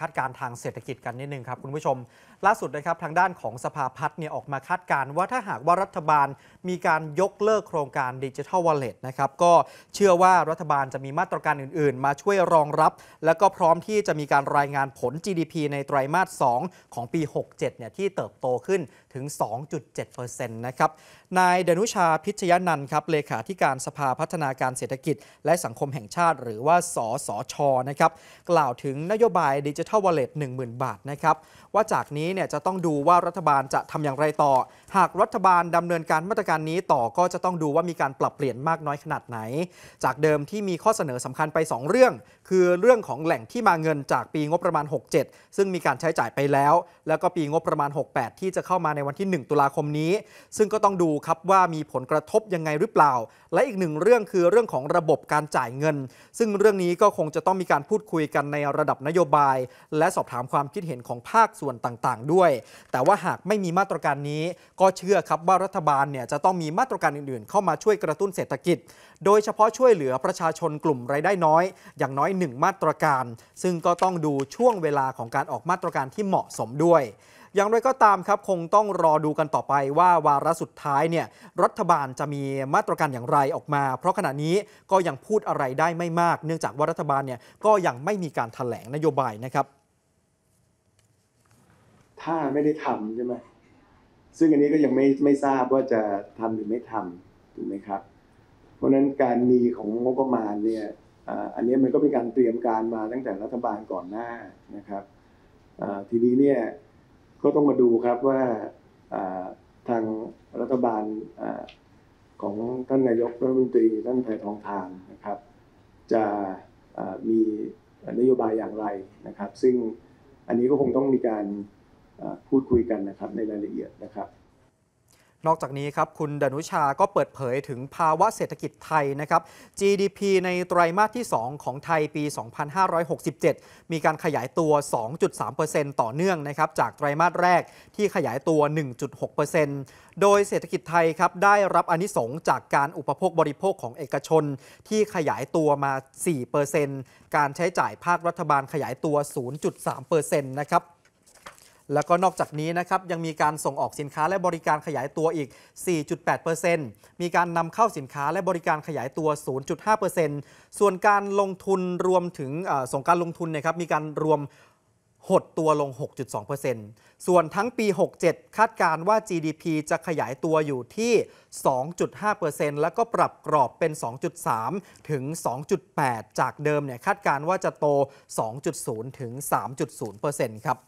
คาดการณ์ทางเศรษฐกิจกันนิดนึงครับคุณผู้ชม ล่าสุดนะครับทางด้านของสภาพัฒน์เนี่ยออกมาคาดการณ์ว่าถ้าหากว่ารัฐบาล มีการยกเลิกโครงการดิจิทัลวอลเล็ตนะครับก็เชื่อว่ารัฐบาลจะมีมาตรการอื่นๆ มาช่วยรองรับ และก็พร้อมที่จะมีการรายงานผล GDP ในไตรมาส2ของปี 67เนี่ยที่เติบโตขึ้นถึง 2.7%นะครับนายเดนุชาพิชยนันท์ครับเลขาธิการสภาพัฒนาการเศรษฐกิจ และสังคมแห่งชาติ หรือว่าสอสอชนะครับกล่าวถึงนโยบายดิจิิทัลวอลเล็ตหนึ่งหมื่นบาทนะครับว่าจากนี้เนี่ยจะต้องดูว่ารัฐบาลจะทำอย่างไรต่อ หากรัฐบาลดำเนินการมาตรการนี้ต่อก็จะต้องดูว่ามีการปรับเปลี่ยนมากน้อยขนาดไหน จากเดิมที่มีข้อเสนอสำคัญไป 2 เรื่อง คือเรื่องของแหล่งที่มาเงินจากปีงบประมาณ67ซึ่งมีการใช้จ่ายไปแล้ว แล้วก็ปีงบประมาณ68 ที่จะเข้ามาในวันที่ 1 ตุลาคมนี้ ซึ่งก็ต้องดูครับว่ามีผลกระทบยังไงหรือเปล่า และอีกหนึ่งเรื่องคือเรื่องของระบบการจ่ายเงิน ซึ่งเรื่องนี้ก็คงจะต้องมีการพูดคุยกันในระดับนโยบายและสอบถามความคิดเห็นของภาคส่วนต่างๆ ด้วย แต่ว่าหากไม่มีมาตรการนี้ ก็เชื่อครับว่ารัฐบาลเนี่ยจะต้องมีมาตรการอื่นๆ เข้ามาช่วยกระตุ้นเศรษฐกิจ โดยเฉพาะช่วยเหลือประชาชนกลุ่มไรายได้น้อย อย่างน้อย 1 มาตรการ ซึ่งก็ต้องดูช่วงเวลาของการออกมาตรการที่เหมาะสมด้วยอย่างไรก็ตามครับคงต้องรอดูกันต่อไปว่าวาระสุดท้ายเนี่ยรัฐบาลจะมีมาตรการอย่างไรออกมา เพราะขณะนี้ก็ยังพูดอะไรได้ไม่มากเนื่องจากว่ารัฐบาลเนี่ยก็ยังไม่มีการถแถลงนโยบายนะครับ ถ้าไม่ได้ทำใช่ไหมซึ่งอันนี้ก็ยังไม่ไม่ทราบว่าจะทำหรือไม่ทำถูกไหมครับ เพราะฉะนั้นการมีของงบประมาณเนี่ยอันนี้มันก็เป็นการเตรียมการมาตั้งแต่รัฐบาลก่อนหน้านะครับทีนี้เนี่ยก็ต้องมาดูครับว่าทางรัฐบาลของท่านนายกรัฐมนตรีท่านแพทองทานนะครับ จะมีนโยบายอย่างไรนะครับ ซึ่งอันนี้ก็คงต้องมีการพูดคุยกันนะครับในรายละเอียดนะครับนอกจากนี้ครับ คุณดนุชาก็เปิดเผยถึงภาวะเศรษฐกิจไทยนะครับ GDP ในไตรามาสที่ 2 ของไทยปี 2567 มีการขยายตัว 2.3%ต่อเนื่องนะครับ จากไตรามาสแรกที่ขยายตัว 1.6%โดยเศรษฐกิจไทยครับได้รับอนิสงจากการอุปโภคบริโภคของเอกชน ที่ขยายตัวมา 4%การใช้จ่ายภาครัฐบาลขยายตัว 0.3%นะครับแล้วก็นอกจากนี้นะครับยังมีการส่งออกสินค้าและบริการขยายตัวอีก 4.8%มีการนำเข้าสินค้าและบริการขยายตัว 0.5%ส่วนการลงทุนรวมถึงส่งการลงทุนนะครับมีการรวมหดตัวลง 6.2%ส่วนทั้งปี 67 คาดการว่า GDP จะขยายตัวอยู่ที่ 2.5%แล้วก็ปรับกรอบเป็น 2.3 ถึง 2.8 จากเดิมเนี่ยคาดการว่าจะโต 2.0 ถึง 3.0%ครับ